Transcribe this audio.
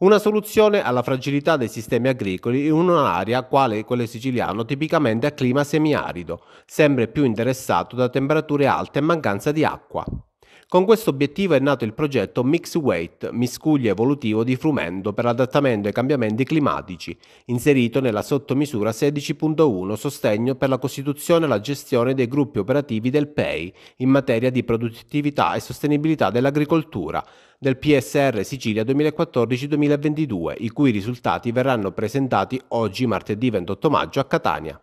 una soluzione alla fragilità dei sistemi agricoli in un'area quale quello siciliano tipicamente a clima semiarido, sempre più interessato da temperature alte e mancanza di acqua. Con questo obiettivo è nato il progetto Mix Weight, miscuglio evolutivo di frumento per l'adattamento ai cambiamenti climatici, inserito nella sottomisura 16.1 Sostegno per la costituzione e la gestione dei gruppi operativi del PEI in materia di produttività e sostenibilità dell'agricoltura, del PSR Sicilia 2014-2022, i cui risultati verranno presentati oggi martedì 28 maggio a Catania.